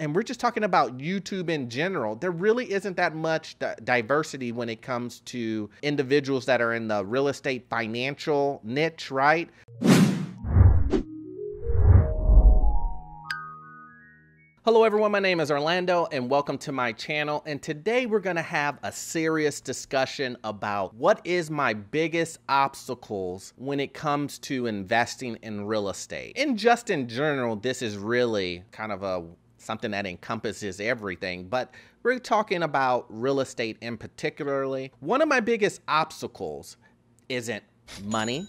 and we're just talking about YouTube in general, there really isn't that much diversity when it comes to individuals that are in the real estate financial niche, right? Hello everyone, my name is Orlando and welcome to my channel. And today we're gonna have a serious discussion about what is my biggest obstacles when it comes to investing in real estate. And just in general, this is really kind of a something that encompasses everything, but we're talking about real estate in particularly. One of my biggest obstacles isn't money,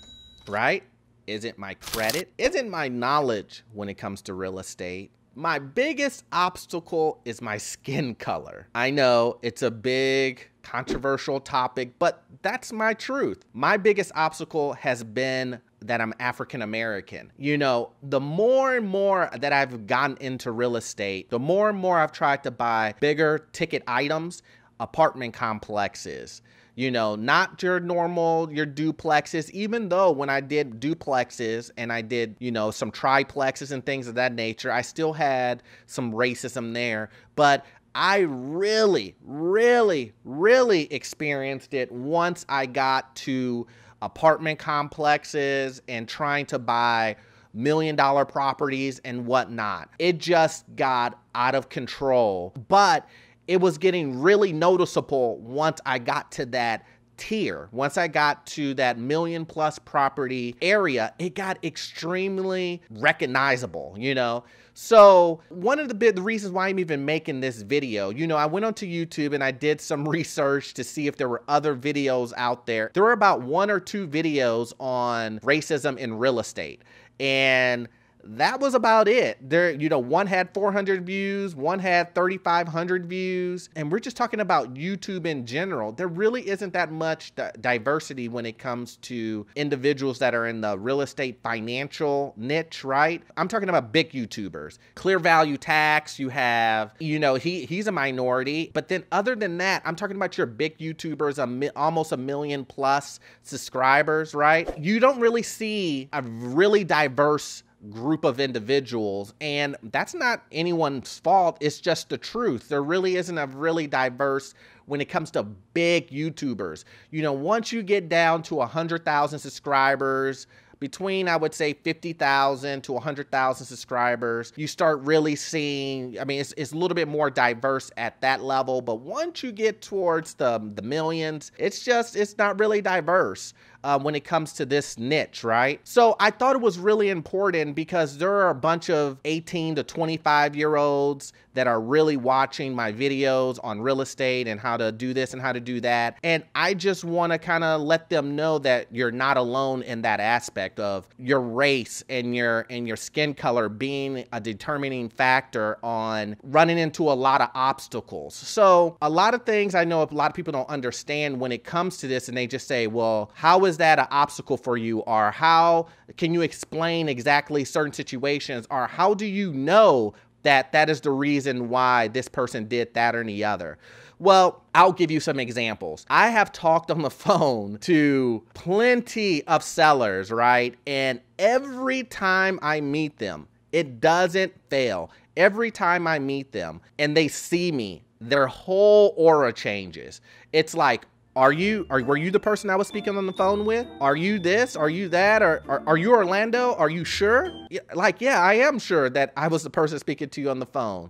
right? Isn't my credit, isn't my knowledge when it comes to real estate. My biggest obstacle is my skin color. I know it's a big controversial topic, but that's my truth. My biggest obstacle has been that I'm African American. You know, the more and more that I've gotten into real estate, the more and more I've tried to buy bigger ticket items, apartment complexes. You know, not your normal, your duplexes, even though when I did duplexes and I did, you know, some triplexes and things of that nature, I still had some racism there. But I really, really, really experienced it once I got to apartment complexes and trying to buy million dollar properties and whatnot. It just got out of control. But it was getting really noticeable once I got to that tier, once I got to that million plus property area, it got extremely recognizable, you know? So one of the big the reasons why I'm even making this video, you know, I went onto YouTube and I did some research to see if there were other videos out there. There were about one or two videos on racism in real estate. And that was about it. There, you know, one had 400 views, one had 3,500 views, and we're just talking about YouTube in general. There really isn't that much diversity when it comes to individuals that are in the real estate financial niche, right? I'm talking about big YouTubers. Clear Value Tax, you have, you know, he he's a minority, but then other than that, I'm talking about your big YouTubers, a mi- almost a million plus subscribers, right? You don't really see a really diverse group of individuals. And that's not anyone's fault. It's just the truth. There really isn't a really diverse when it comes to big YouTubers. You know, once you get down to 100,000 subscribers, between I would say 50,000 to 100,000 subscribers, you start really seeing, I mean, it's, it's a little bit more diverse at that level, but once you get towards the, the millions, it's just, it's not really diverse. Uh, when it comes to this niche, right? So I thought it was really important because there are a bunch of 18 to 25 year olds that are really watching my videos on real estate and how to do this and how to do that. And I just want to kind of let them know that you're not alone in that aspect of your race and your and your skin color being a determining factor on running into a lot of obstacles. So a lot of things I know a lot of people don't understand when it comes to this and they just say, well, how is is that an obstacle for you? Or how can you explain exactly certain situations? Or how do you know that that is the reason why this person did that or the other? Well, I'll give you some examples. I have talked on the phone to plenty of sellers, right? And every time I meet them, it doesn't fail. Every time I meet them and they see me, their whole aura changes. It's like, are you are were you the person I was speaking on the phone with? Are you this? Are you that? Or are, are you Orlando? Are you sure? like, yeah, I am sure that I was the person speaking to you on the phone.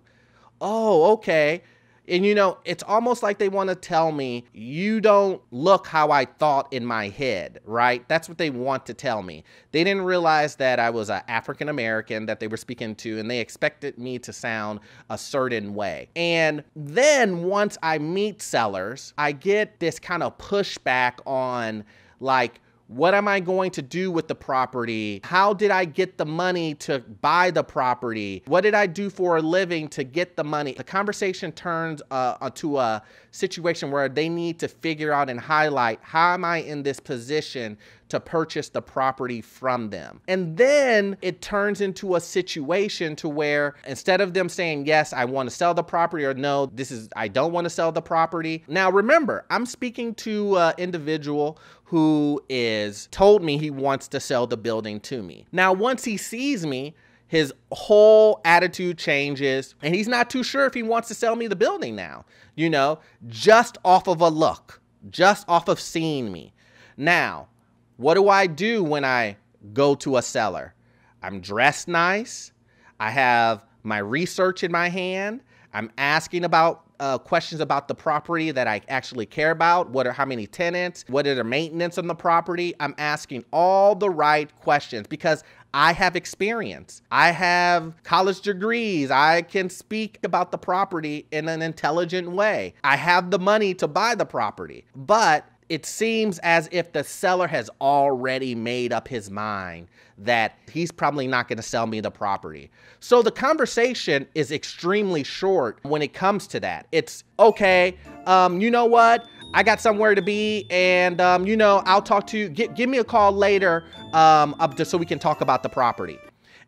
Oh, okay. And you know, it's almost like they want to tell me, you don't look how I thought in my head, right? That's what they want to tell me. They didn't realize that I was an African American that they were speaking to, and they expected me to sound a certain way. And then once I meet sellers, I get this kind of pushback on, like, what am I going to do with the property? How did I get the money to buy the property? What did I do for a living to get the money? The conversation turns uh, to a situation where they need to figure out and highlight how am I in this position to purchase the property from them. And then it turns into a situation to where instead of them saying, yes, I want to sell the property or no, this is, I don't want to sell the property. Now, remember, I'm speaking to an individual who is told me he wants to sell the building to me. Now, once he sees me, his whole attitude changes and he's not too sure if he wants to sell me the building now, you know, just off of a look, just off of seeing me. Now, what do I do when I go to a seller? I'm dressed nice. I have my research in my hand. I'm asking about uh, questions about the property that I actually care about. What are how many tenants? What are the maintenance on the property? I'm asking all the right questions because I have experience. I have college degrees. I can speak about the property in an intelligent way. I have the money to buy the property. But it seems as if the seller has already made up his mind that he's probably not going to sell me the property. So the conversation is extremely short when it comes to that. It's okay, um, you know what? I got somewhere to be, and um, you know, I'll talk to you. Give, give me a call later um, up to, so we can talk about the property.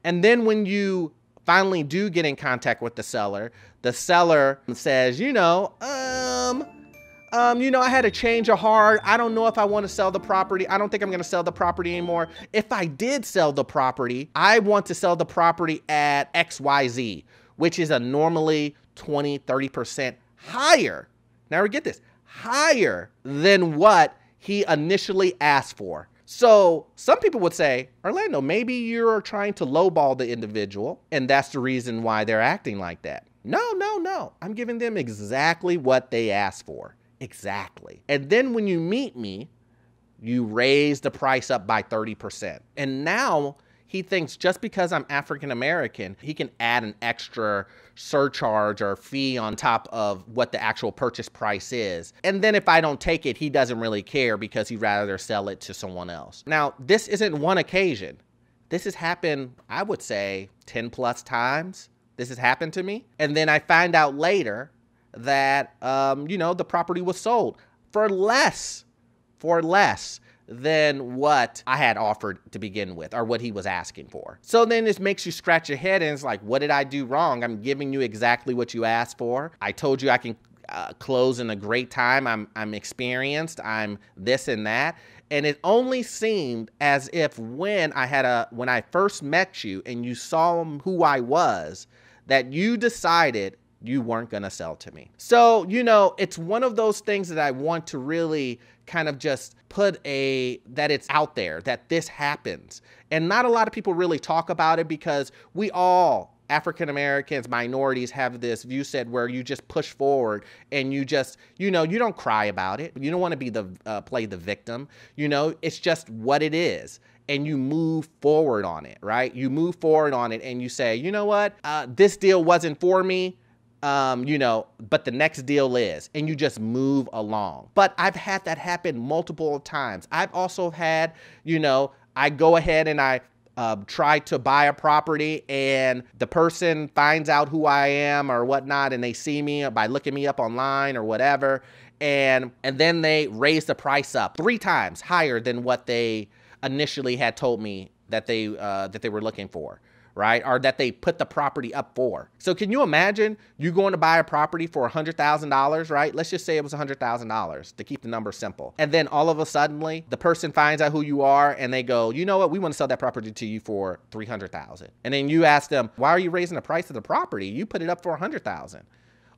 And then when you finally do get in contact with the seller, the seller says, you know, um, um, you know, I had a change of heart. I don't know if I want to sell the property. I don't think I'm going to sell the property anymore. If I did sell the property, I want to sell the property at XYZ, which is a normally 20, 30% higher. Now, get this higher than what he initially asked for. So some people would say, Orlando, maybe you're trying to lowball the individual, and that's the reason why they're acting like that. No, no, no. I'm giving them exactly what they asked for. Exactly. And then when you meet me, you raise the price up by 30%. And now he thinks just because I'm African American, he can add an extra surcharge or fee on top of what the actual purchase price is. And then if I don't take it, he doesn't really care because he'd rather sell it to someone else. Now, this isn't one occasion. This has happened, I would say, 10 plus times. This has happened to me. And then I find out later that um, you know the property was sold for less, for less than what I had offered to begin with or what he was asking for. So then this makes you scratch your head and it's like, what did I do wrong? I'm giving you exactly what you asked for. I told you I can uh, close in a great time. I'm, I'm experienced. I'm this and that. And it only seemed as if when I had a, when I first met you and you saw who I was, that you decided you weren't going to sell to me. So, you know, it's one of those things that I want to really kind of just put a that it's out there that this happens. And not a lot of people really talk about it because we all African Americans, minorities have this view set where you just push forward and you just, you know, you don't cry about it. You don't want to be the uh, play the victim. You know, it's just what it is and you move forward on it, right? You move forward on it and you say, you know what, uh, this deal wasn't for me um, you know, but the next deal is, and you just move along. But I've had that happen multiple times. I've also had, you know, I go ahead and I uh, try to buy a property and the person finds out who I am or whatnot, and they see me by looking me up online or whatever, and and then they raise the price up three times higher than what they initially had told me that they uh, that they were looking for right? Or that they put the property up for. So can you imagine you going to buy a property for $100,000, right? Let's just say it was $100,000 to keep the number simple. And then all of a suddenly the person finds out who you are and they go, you know what? We want to sell that property to you for 300,000. And then you ask them, why are you raising the price of the property? You put it up for 100,000.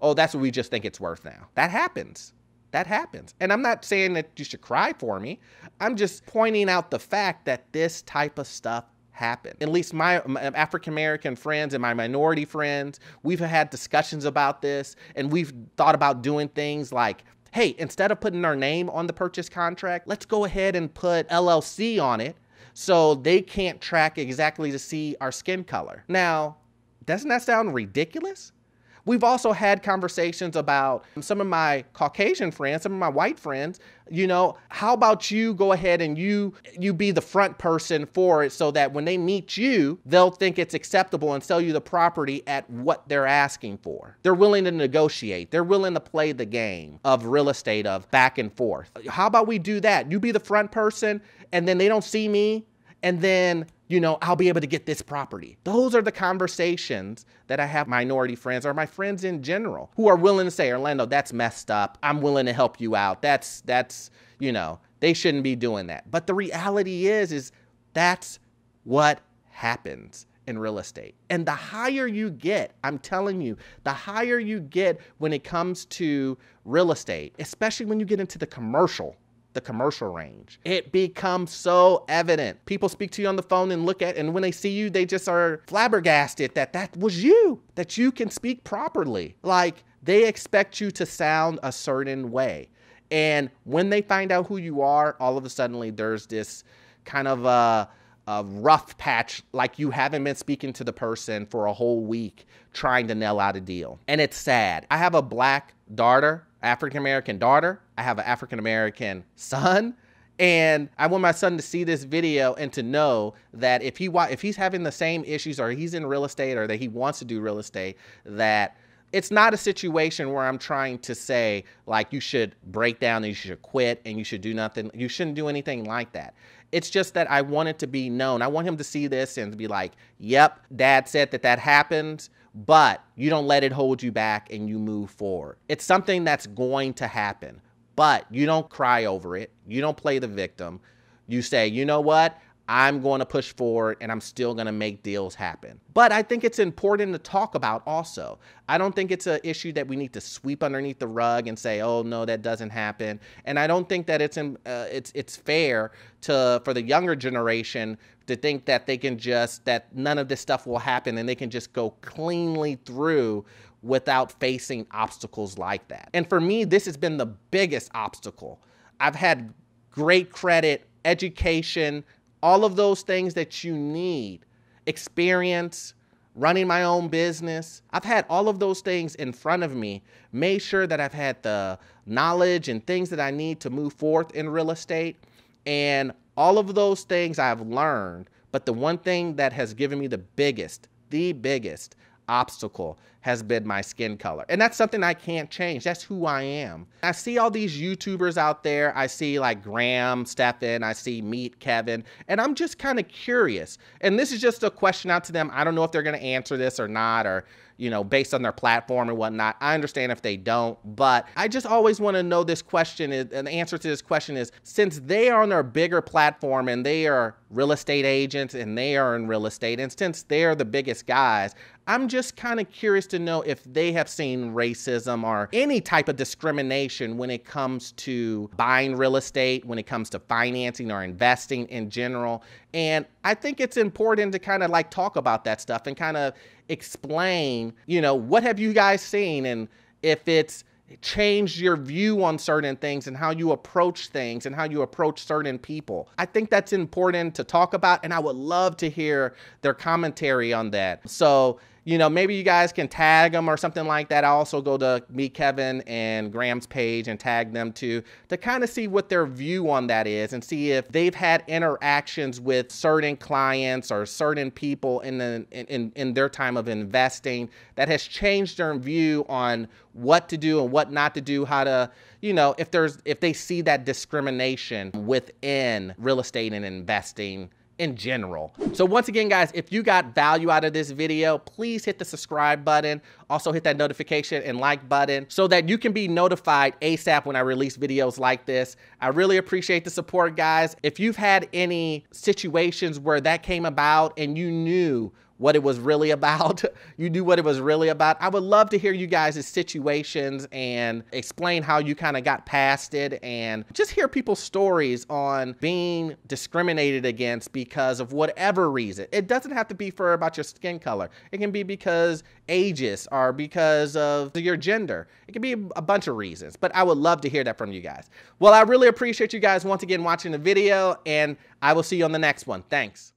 Oh, that's what we just think it's worth now. That happens. That happens. And I'm not saying that you should cry for me. I'm just pointing out the fact that this type of stuff happen. At least my, my African American friends and my minority friends, we've had discussions about this and we've thought about doing things like hey, instead of putting our name on the purchase contract, let's go ahead and put LLC on it so they can't track exactly to see our skin color. Now, doesn't that sound ridiculous? We've also had conversations about some of my Caucasian friends, some of my white friends, you know, how about you go ahead and you you be the front person for it so that when they meet you, they'll think it's acceptable and sell you the property at what they're asking for. They're willing to negotiate. They're willing to play the game of real estate of back and forth. How about we do that? You be the front person and then they don't see me and then you know, I'll be able to get this property. Those are the conversations that I have minority friends or my friends in general who are willing to say, Orlando, that's messed up. I'm willing to help you out. That's that's, you know, they shouldn't be doing that. But the reality is is that's what happens in real estate. And the higher you get, I'm telling you, the higher you get when it comes to real estate, especially when you get into the commercial the commercial range. It becomes so evident. People speak to you on the phone and look at, and when they see you, they just are flabbergasted that that was you, that you can speak properly. Like they expect you to sound a certain way. And when they find out who you are, all of a sudden there's this kind of a, a rough patch, like you haven't been speaking to the person for a whole week trying to nail out a deal. And it's sad. I have a black daughter African American daughter. I have an African American son. And I want my son to see this video and to know that if he if he's having the same issues or he's in real estate or that he wants to do real estate, that it's not a situation where I'm trying to say like you should break down and you should quit and you should do nothing. You shouldn't do anything like that. It's just that I want it to be known. I want him to see this and be like, "Yep, dad said that that happened." but you don't let it hold you back and you move forward. It's something that's going to happen, but you don't cry over it. You don't play the victim. You say, you know what? I'm going to push forward and I'm still going to make deals happen. But I think it's important to talk about also. I don't think it's an issue that we need to sweep underneath the rug and say, "Oh no, that doesn't happen." And I don't think that it's in, uh, it's it's fair to for the younger generation to think that they can just that none of this stuff will happen and they can just go cleanly through without facing obstacles like that. And for me, this has been the biggest obstacle. I've had great credit, education, all of those things that you need experience, running my own business. I've had all of those things in front of me, made sure that I've had the knowledge and things that I need to move forth in real estate. And all of those things I've learned. But the one thing that has given me the biggest, the biggest obstacle has been my skin color. And that's something I can't change. That's who I am. I see all these YouTubers out there. I see like Graham, Stefan, I see Meet Kevin, and I'm just kind of curious. And this is just a question out to them. I don't know if they're going to answer this or not, or you know, based on their platform and whatnot. I understand if they don't, but I just always want to know this question is the answer to this question is since they are on their bigger platform and they are real estate agents and they are in real estate, and since they're the biggest guys, I'm just kind of curious to know if they have seen racism or any type of discrimination when it comes to buying real estate, when it comes to financing or investing in general. And I think it's important to kind of like talk about that stuff and kind of explain, you know, what have you guys seen and if it's changed your view on certain things and how you approach things and how you approach certain people. I think that's important to talk about and I would love to hear their commentary on that. So you know, maybe you guys can tag them or something like that. I also go to me, Kevin, and Graham's page and tag them too to kind of see what their view on that is and see if they've had interactions with certain clients or certain people in, the, in, in their time of investing that has changed their view on what to do and what not to do, how to, you know, if there's if they see that discrimination within real estate and investing in general. So once again, guys, if you got value out of this video, please hit the subscribe button. Also hit that notification and like button so that you can be notified ASAP when I release videos like this. I really appreciate the support, guys. If you've had any situations where that came about and you knew what it was really about. you knew what it was really about. I would love to hear you guys' situations and explain how you kind of got past it and just hear people's stories on being discriminated against because of whatever reason. It doesn't have to be for about your skin color. It can be because ages or because of your gender. It can be a bunch of reasons, but I would love to hear that from you guys. Well, I really appreciate you guys once again watching the video and I will see you on the next one. Thanks.